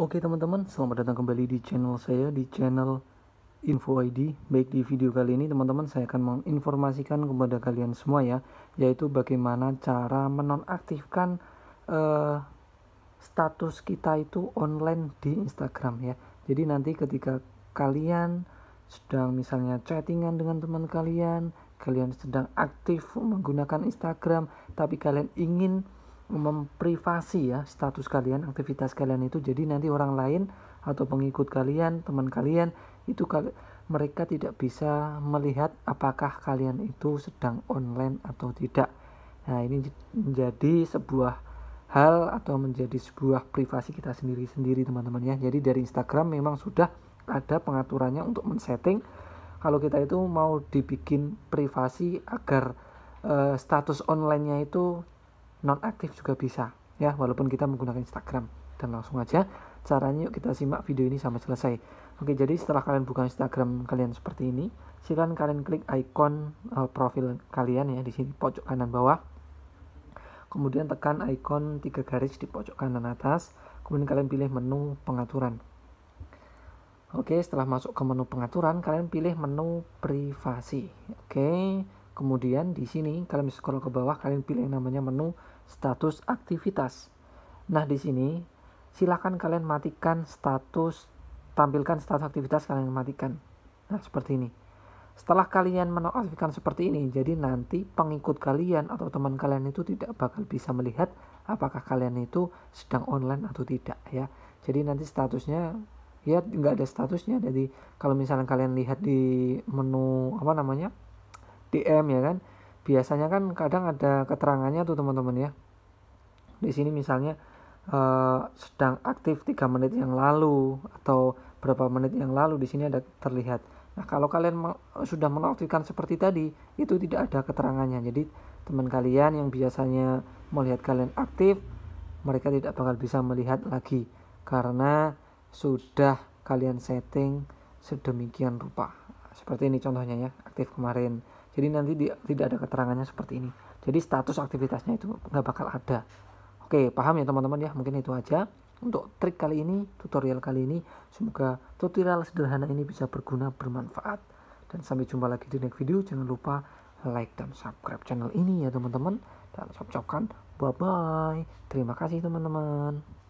Oke teman-teman, selamat datang kembali di channel saya, di channel Info ID. Baik di video kali ini teman-teman, saya akan menginformasikan kepada kalian semua ya, yaitu bagaimana cara menonaktifkan uh, status kita itu online di Instagram ya. Jadi nanti ketika kalian sedang misalnya chattingan dengan teman kalian, kalian sedang aktif menggunakan Instagram, tapi kalian ingin memprivasi ya status kalian, aktivitas kalian itu. Jadi nanti orang lain atau pengikut kalian, teman kalian itu kal mereka tidak bisa melihat apakah kalian itu sedang online atau tidak. Nah, ini menjadi sebuah hal atau menjadi sebuah privasi kita sendiri-sendiri teman-teman ya. Jadi dari Instagram memang sudah ada pengaturannya untuk men-setting kalau kita itu mau dibikin privasi agar uh, status online-nya itu non aktif juga bisa ya walaupun kita menggunakan Instagram dan langsung aja caranya yuk kita simak video ini sampai selesai oke jadi setelah kalian buka Instagram kalian seperti ini silahkan kalian klik icon uh, profil kalian ya di sini pojok kanan bawah kemudian tekan icon tiga garis di pojok kanan atas kemudian kalian pilih menu pengaturan Oke, setelah masuk ke menu pengaturan, kalian pilih menu privasi. Oke, kemudian di sini kalian scroll ke bawah, kalian pilih yang namanya menu status aktivitas. Nah, di sini silahkan kalian matikan status tampilkan status aktivitas kalian matikan. Nah, seperti ini. Setelah kalian menonaktifkan seperti ini, jadi nanti pengikut kalian atau teman kalian itu tidak bakal bisa melihat apakah kalian itu sedang online atau tidak ya. Jadi nanti statusnya ya nggak ada statusnya. Jadi kalau misalnya kalian lihat di menu apa namanya DM ya kan, biasanya kan kadang ada keterangannya tuh teman-teman ya di sini misalnya uh, sedang aktif tiga menit yang lalu atau berapa menit yang lalu di sini ada terlihat nah kalau kalian sudah mengaktifkan seperti tadi itu tidak ada keterangannya jadi teman kalian yang biasanya melihat kalian aktif mereka tidak bakal bisa melihat lagi karena sudah kalian setting sedemikian rupa seperti ini contohnya ya aktif kemarin jadi nanti di, tidak ada keterangannya seperti ini jadi status aktivitasnya itu nggak bakal ada oke paham ya teman-teman ya mungkin itu aja untuk trik kali ini tutorial kali ini semoga tutorial sederhana ini bisa berguna bermanfaat dan sampai jumpa lagi di next video jangan lupa like dan subscribe channel ini ya teman-teman dan ucapkan bye bye terima kasih teman-teman